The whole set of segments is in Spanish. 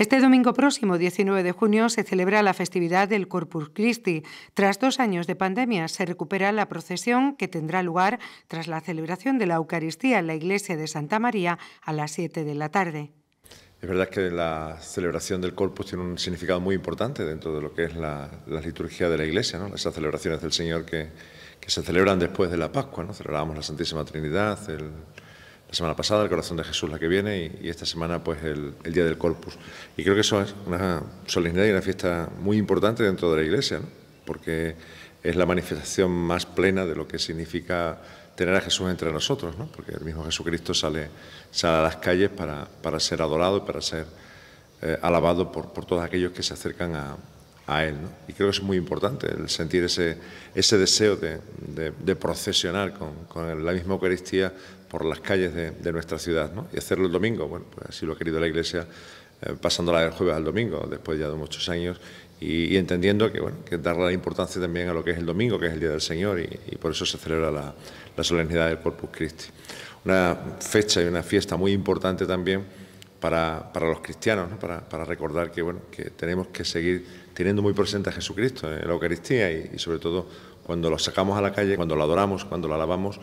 Este domingo próximo, 19 de junio, se celebra la festividad del Corpus Christi. Tras dos años de pandemia, se recupera la procesión que tendrá lugar tras la celebración de la Eucaristía en la iglesia de Santa María a las 7 de la tarde. Es verdad que la celebración del Corpus tiene un significado muy importante dentro de lo que es la, liturgia de la Iglesia, ¿no? esas celebraciones del Señor que, que, se celebran después de la Pascua. ¿no? Celebramos la Santísima Trinidad, el, la semana pasada, el corazón de Jesús la que viene y, esta semana pues el, Día del Corpus. Y creo que eso es una solemnidad y una fiesta muy importante dentro de la Iglesia, porque es la manifestación más plena de lo que significa tener a Jesús entre nosotros, ¿no? porque el mismo Jesucristo sale, sale a las calles para, ser adorado y para ser eh, alabado por, por, todos aquellos que se acercan a, Él. Y creo que es muy importante, el sentir ese, ese deseo de, procesionar con, con la misma Eucaristía por las calles de, nuestra ciudad. ¿no? Y hacerlo el domingo, bueno, pues así lo ha querido la Iglesia, ...pasando eh, pasándola del jueves al domingo, después ya de muchos años, y, entendiendo que, bueno, que darle la importancia también a lo que es el domingo, que es el Día del Señor, y, por eso se celebra la, solemnidad del Corpus Christi. Una fecha y una fiesta muy importante también para, los cristianos, para, recordar que, bueno, que tenemos que seguir teniendo muy presente a Jesucristo en la Eucaristía y, y sobre todo cuando lo sacamos a la calle, cuando lo adoramos, cuando lo alabamos,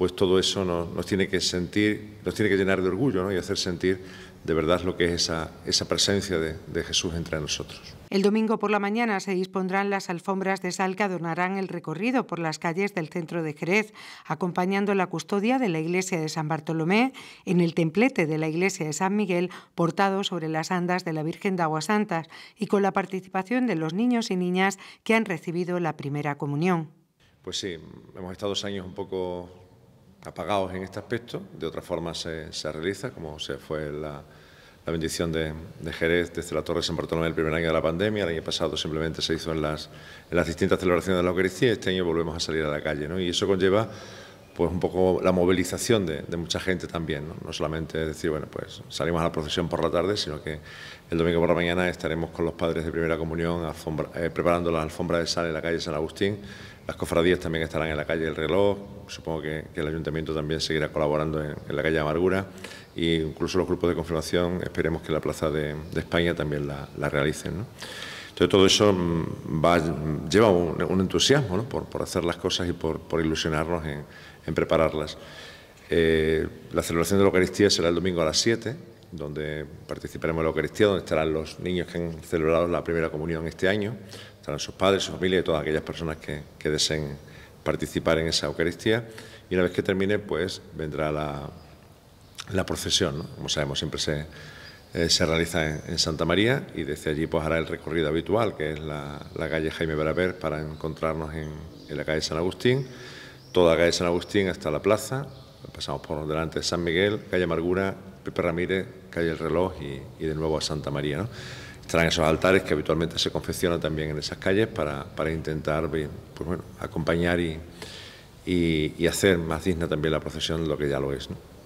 pues todo eso nos, tiene que sentir, nos tiene que llenar de orgullo ¿no? y hacer sentir de verdad lo que es esa, presencia de, Jesús entre nosotros. El domingo por la mañana se dispondrán las alfombras de sal que adornarán el recorrido por las calles del centro de Jerez, acompañando la custodia de la iglesia de San Bartolomé en el templete de la iglesia de San Miguel, portado sobre las andas de la Virgen de Aguas Santas y con la participación de los niños y niñas que han recibido la primera comunión. Pues sí, hemos estado dos años un poco apagados en este aspecto, de otra forma se, realiza, como se fue la, bendición de, Jerez desde la Torre de San Bartolomé el primer año de la pandemia, el año pasado simplemente se hizo en las, en las distintas celebraciones de la Eucaristía, este año volvemos a salir a la calle, ¿no? y eso conlleva pues un poco la movilización de, mucha gente también, ¿no? ¿no? solamente decir, bueno, pues salimos a la procesión por la tarde, sino que el domingo por la mañana estaremos con los padres de primera comunión eh, preparando la alfombra de sal en la calle San Agustín, las cofradías también estarán en la calle El Reloj, supongo que, el ayuntamiento también seguirá colaborando en, la calle Amargura e incluso los grupos de confirmación esperemos que la Plaza de, España también la, realicen. Entonces todo eso mm, lleva un, entusiasmo por, hacer las cosas y por, ilusionarnos en, prepararlas. Eh, la celebración de la Eucaristía será el domingo a las 7 donde participaremos en la Eucaristía, donde estarán los niños que han celebrado la primera comunión este año, estarán sus padres, su familia y todas aquellas personas que, deseen participar en esa Eucaristía. Y una vez que termine, pues vendrá la, procesión, como sabemos, siempre se, eh, realiza en, Santa María y desde allí pues hará el recorrido habitual, que es la, calle Jaime Baraber, para encontrarnos en, la calle San Agustín, toda la calle San Agustín hasta la plaza, pasamos por delante de San Miguel, calle Amargura Pepe Ramírez, Calle El Reloj y, de nuevo a Santa María. ¿no? Estarán esos altares que habitualmente se confeccionan también en esas calles para, intentar pues, pues, acompañar y, hacer más digna también la procesión de lo que ya lo es. ¿no?